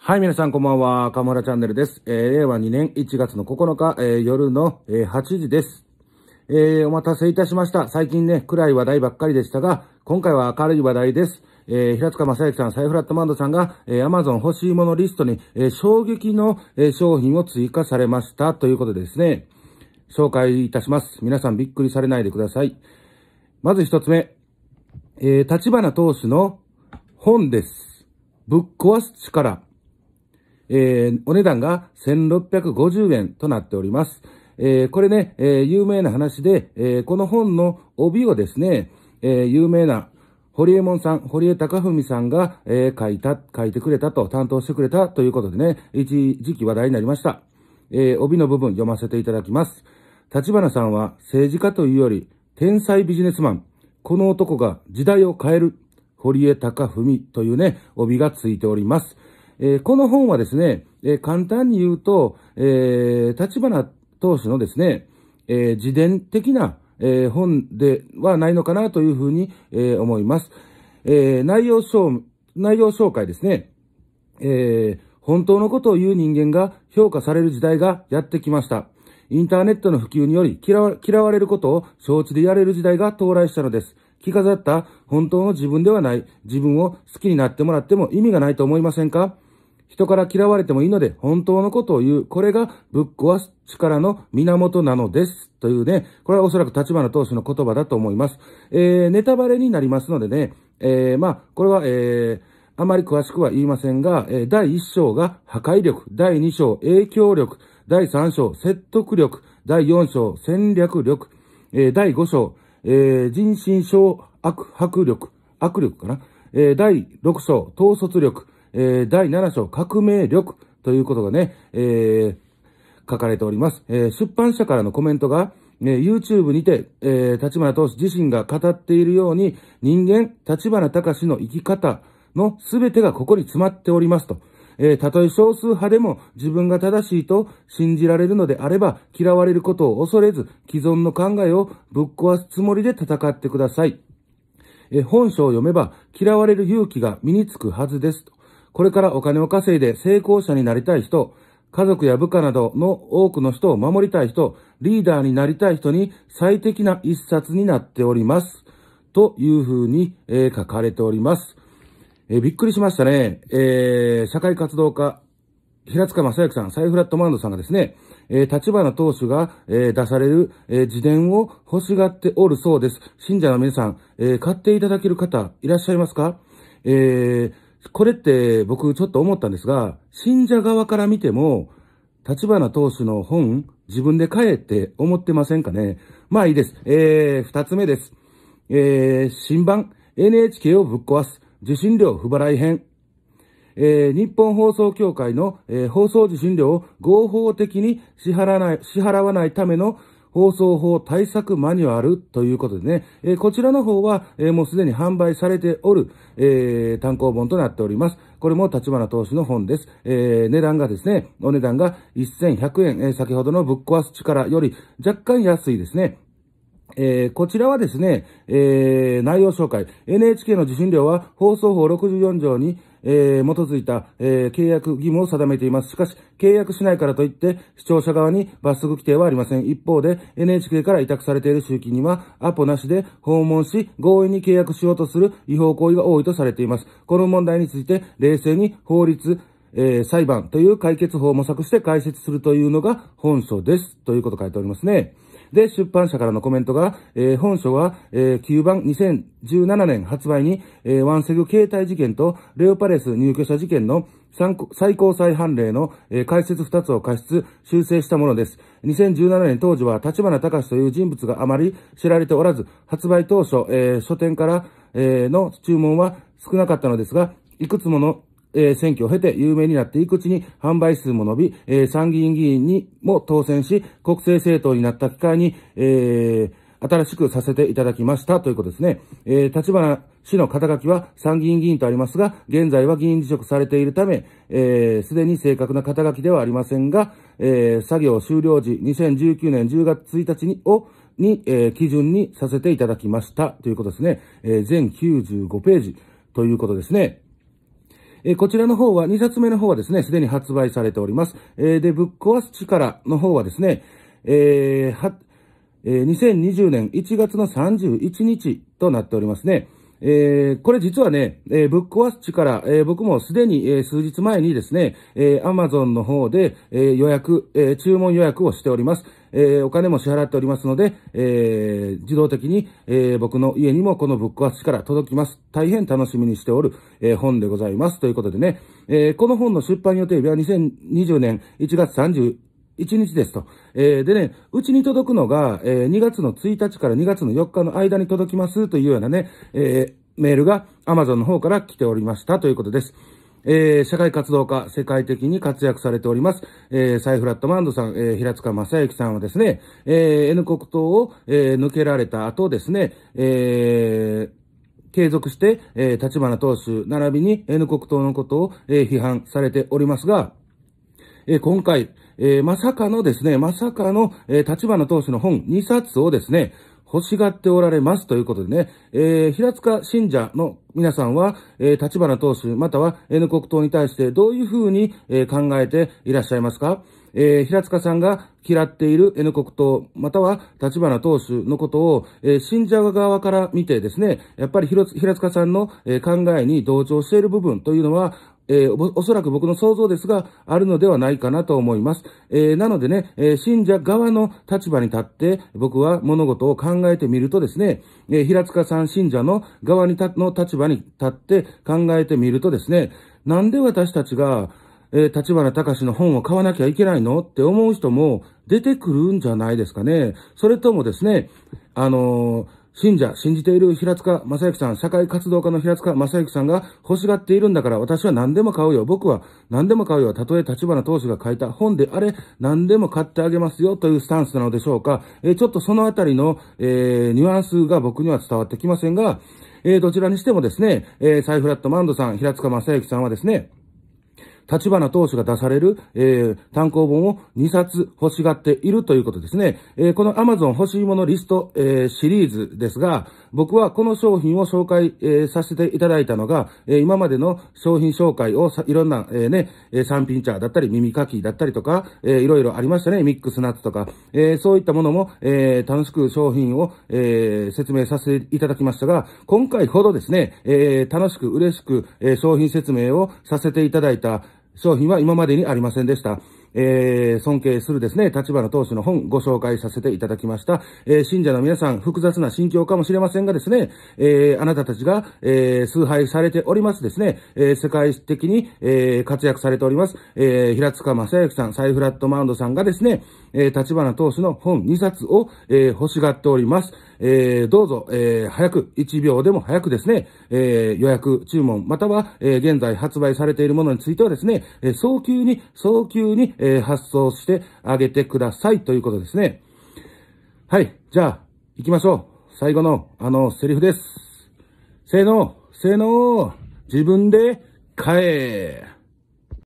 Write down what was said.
はい、皆さんこんばんは。かもらチャンネルです。えー、令和2年1月の9日、えー、夜の、えー、8時です。えお待たせいたしました。最近ね、暗い話題ばっかりでしたが、今回は明るい話題です。え平塚正幸さん、サイフラットマンドさんが、え Amazon 欲しいものリストに、え衝撃の、え商品を追加されましたということでですね。紹介いたします。皆さんびっくりされないでください。まず一つ目、えー、立花投手の本です。ぶっ壊す力。えー、お値段が1650円となっております。えー、これね、えー、有名な話で、えー、この本の帯をですね、えー、有名な堀江門さん、堀江貴文さんが、えー、書いた、書いてくれたと、担当してくれたということでね、一時期話題になりました。えー、帯の部分読ませていただきます。立花さんは政治家というより、天才ビジネスマン。この男が時代を変える。堀江貴文というね、帯がついております。えこの本はですね、え簡単に言うと、え立花投手のですね、え自伝的な、え本ではないのかなというふうに、え思います。え内容紹、内容紹介ですね。え本当のことを言う人間が評価される時代がやってきました。インターネットの普及により嫌われることを承知でやれる時代が到来したのです。着飾った本当の自分ではない自分を好きになってもらっても意味がないと思いませんか人から嫌われてもいいので、本当のことを言う。これがぶっ壊す力の源なのです。というね、これはおそらく立花投手の言葉だと思います。えー、ネタバレになりますのでね、えー、まあ、これは、えー、あまり詳しくは言いませんが、えー、第1章が破壊力、第2章影響力、第3章説得力、第4章戦略力、えー、第5章、えー、人心悪迫力、悪力かな、えー、第6章統率力、えー、第7章革命力ということがね、えー、書かれております。えー、出版社からのコメントが、ね、YouTube にて、えー、立花投資自身が語っているように、人間、立花隆の生き方の全てがここに詰まっておりますと。えー、たとえ少数派でも自分が正しいと信じられるのであれば、嫌われることを恐れず、既存の考えをぶっ壊すつもりで戦ってください。えー、本書を読めば、嫌われる勇気が身につくはずですと。これからお金を稼いで成功者になりたい人、家族や部下などの多くの人を守りたい人、リーダーになりたい人に最適な一冊になっております。というふうに、えー、書かれております。えー、びっくりしましたね。えー、社会活動家、平塚正幸さん、サイフラットマンドさんがですね、えー、立花党首が、えー、出される、えー、自伝を欲しがっておるそうです。信者の皆さん、えー、買っていただける方、いらっしゃいますかえー、これって僕ちょっと思ったんですが、信者側から見ても、立花投手の本、自分で買えって思ってませんかねまあいいです。えー、二つ目です。えー、新版、NHK をぶっ壊す、受信料不払い編。えー、日本放送協会の、えー、放送受信料を合法的に支払わない、支払わないための、放送法対策マニュアルということでね、えこちらの方は、えもうすでに販売されておる、え単行本となっております。これも立花投資の本です。えー、値段がですね、お値段が1100円、えー、先ほどのぶっ壊す力より若干安いですね。えー、こちらはですね、えー、内容紹介。NHK の受信料は放送法64条に、えー、基づいた、えー、契約義務を定めています。しかし、契約しないからといって、視聴者側に罰則規定はありません。一方で、NHK から委託されている集金には、アポなしで訪問し、強引に契約しようとする違法行為が多いとされています。この問題について、冷静に法律、えー、裁判という解決法を模索して解説するというのが本書です。ということ書いておりますね。で、出版社からのコメントが、えー、本書は、えー、9番2017年発売に、えー、ワンセグ携帯事件とレオパレス入居者事件の最高裁判例の、えー、解説2つを過失、修正したものです。2017年当時は立花隆という人物があまり知られておらず、発売当初、えー、書店から、えー、の注文は少なかったのですが、いくつものえー、選挙を経て有名になっていくうちに販売数も伸び、えー、参議院議員にも当選し、国政政党になった機会に、えー、新しくさせていただきましたということですね。えー、立花氏の肩書きは参議院議員とありますが、現在は議員辞職されているため、す、えー、で、に正確な肩書きではありませんが、えー、作業終了時、2019年10月1日に、を、に、えー、基準にさせていただきましたということですね。えー、全95ページということですね。えー、こちらの方は、2冊目の方はですね、すでに発売されております。えー、で、ぶっ壊す力の方はですね、えー、は、えー、2020年1月の31日となっておりますね。えー、これ実はね、えー、ブックワッチから、えー、僕もすでに、えー、数日前にですね、えー、Amazon の方で、えー、予約、えー、注文予約をしております。えー、お金も支払っておりますので、えー、自動的に、えー、僕の家にもこのブックワッチから届きます。大変楽しみにしておる、えー、本でございます。ということでね、えー、この本の出版予定日は2020年1月30 1日ですと。えー、でね、うちに届くのが、えー、2月の1日から2月の4日の間に届きますというようなね、えー、メールが Amazon の方から来ておりましたということです。えー、社会活動家、世界的に活躍されております、えー、サイフラットマンドさん、えー、平塚正幸さんはですね、えー、N 国党を、えー、抜けられた後ですね、えー、継続して、えー、立花党首、並びに N 国党のことを、えー、批判されておりますが、えー、今回、えー、まさかのですね、まさかの、えー、立花投手の本2冊をですね、欲しがっておられますということでね、えー、平塚信者の皆さんは、えー、立花党首、または N 国党に対してどういうふうに、えー、考えていらっしゃいますかえー、平塚さんが嫌っている N 国党、または立花党首のことを、えー、信者側から見てですね、やっぱり平塚さんの、えー、考えに同調している部分というのは、えー、おそらく僕の想像ですが、あるのではないかなと思います。えー、なのでね、えー、信者側の立場に立って、僕は物事を考えてみるとですね、え平塚さん信者の側にた、の立場に立って考えてみるとですね、なんで私たちが、え立花隆の本を買わなきゃいけないのって思う人も出てくるんじゃないですかね。それともですね、あの信者、信じている平塚正幸さん、社会活動家の平塚正幸さんが欲しがっているんだから、私は何でも買うよ。僕は何でも買うよ。たとえ立花投資が書いた本であれ、何でも買ってあげますよというスタンスなのでしょうか。えー、ちょっとそのあたりの、えー、ニュアンスが僕には伝わってきませんが、えー、どちらにしてもですね、えー、サイフラットマンドさん、平塚正幸さんはですね、立花投手が出される、えー、単行本を2冊欲しがっているということですね。えー、この Amazon 欲しいものリスト、えー、シリーズですが、僕はこの商品を紹介、えー、させていただいたのが、えー、今までの商品紹介をさいろんな、えー、ね、えー、三品茶だったり、耳かきだったりとか、えー、いろいろありましたね。ミックスナッツとか、えー、そういったものも、えー、楽しく商品を、えー、説明させていただきましたが、今回ほどですね、えー、楽しく嬉しく、えー、商品説明をさせていただいた、商品は今までにありませんでした。えー、尊敬するですね、立花投手の本ご紹介させていただきました。えー、信者の皆さん、複雑な心境かもしれませんがですね、えー、あなたたちが、えー、崇拝されておりますですね、えー、世界的に、えー、活躍されております、えー、平塚正幸さん、サイフラットマウンドさんがですね、えー、立花投手の本2冊を、えー、欲しがっております。えー、どうぞ、えー、早く、1秒でも早くですね、えー、予約、注文、または、え現在発売されているものについてはですね、え早急に、早急に、え発送してあげてくださいということですね。はい、じゃあ、行きましょう。最後の、あの、セリフです。せーの、せーの、自分で買え。